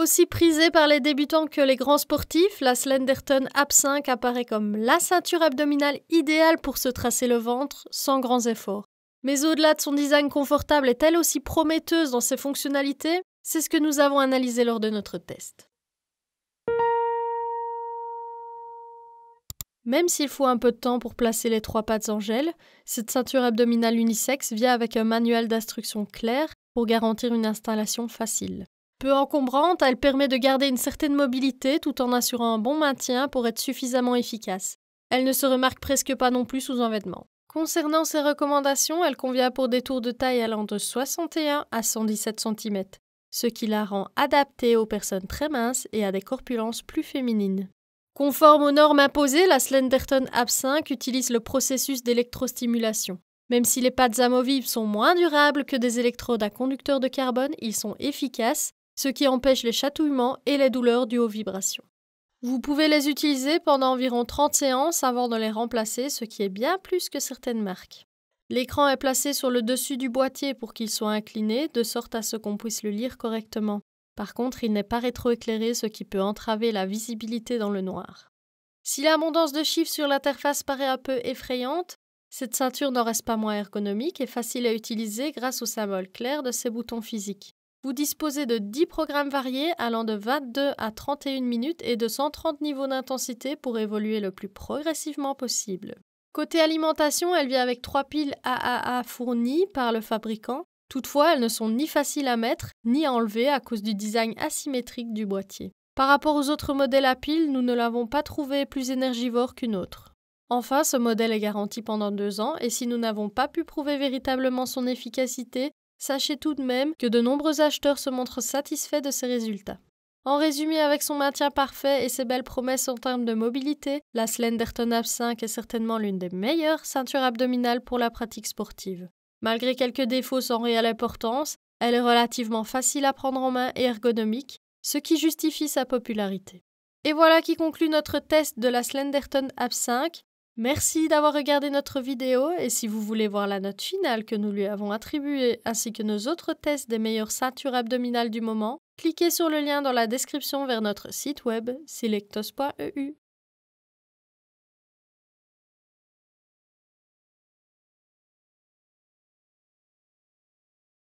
Aussi prisée par les débutants que les grands sportifs, la Slenderton AB5 apparaît comme la ceinture abdominale idéale pour se tracer le ventre sans grands efforts. Mais au-delà de son design confortable, est-elle aussi prometteuse dans ses fonctionnalités C'est ce que nous avons analysé lors de notre test. Même s'il faut un peu de temps pour placer les trois pattes en gel, cette ceinture abdominale unisexe vient avec un manuel d'instruction clair pour garantir une installation facile. Peu encombrante, elle permet de garder une certaine mobilité tout en assurant un bon maintien pour être suffisamment efficace. Elle ne se remarque presque pas non plus sous un vêtement. Concernant ses recommandations, elle convient pour des tours de taille allant de 61 à 117 cm, ce qui la rend adaptée aux personnes très minces et à des corpulences plus féminines. Conforme aux normes imposées, la Slenderton Abs 5 utilise le processus d'électrostimulation. Même si les pattes amovibles sont moins durables que des électrodes à conducteur de carbone, ils sont efficaces ce qui empêche les chatouillements et les douleurs dues aux vibrations. Vous pouvez les utiliser pendant environ 30 séances avant de les remplacer, ce qui est bien plus que certaines marques. L'écran est placé sur le dessus du boîtier pour qu'il soit incliné, de sorte à ce qu'on puisse le lire correctement. Par contre, il n'est pas rétroéclairé, ce qui peut entraver la visibilité dans le noir. Si l'abondance de chiffres sur l'interface paraît un peu effrayante, cette ceinture n'en reste pas moins ergonomique et facile à utiliser grâce au symbole clair de ses boutons physiques. Vous disposez de 10 programmes variés allant de 22 à 31 minutes et de 130 niveaux d'intensité pour évoluer le plus progressivement possible. Côté alimentation, elle vient avec 3 piles AAA fournies par le fabricant. Toutefois, elles ne sont ni faciles à mettre ni à enlever à cause du design asymétrique du boîtier. Par rapport aux autres modèles à piles, nous ne l'avons pas trouvé plus énergivore qu'une autre. Enfin, ce modèle est garanti pendant deux ans et si nous n'avons pas pu prouver véritablement son efficacité, sachez tout de même que de nombreux acheteurs se montrent satisfaits de ces résultats. En résumé, avec son maintien parfait et ses belles promesses en termes de mobilité, la Slenderton Ab 5 est certainement l'une des meilleures ceintures abdominales pour la pratique sportive. Malgré quelques défauts sans réelle importance, elle est relativement facile à prendre en main et ergonomique, ce qui justifie sa popularité. Et voilà qui conclut notre test de la Slenderton Ab 5. Merci d'avoir regardé notre vidéo et si vous voulez voir la note finale que nous lui avons attribuée ainsi que nos autres tests des meilleures ceintures abdominales du moment, cliquez sur le lien dans la description vers notre site web selectos.eu.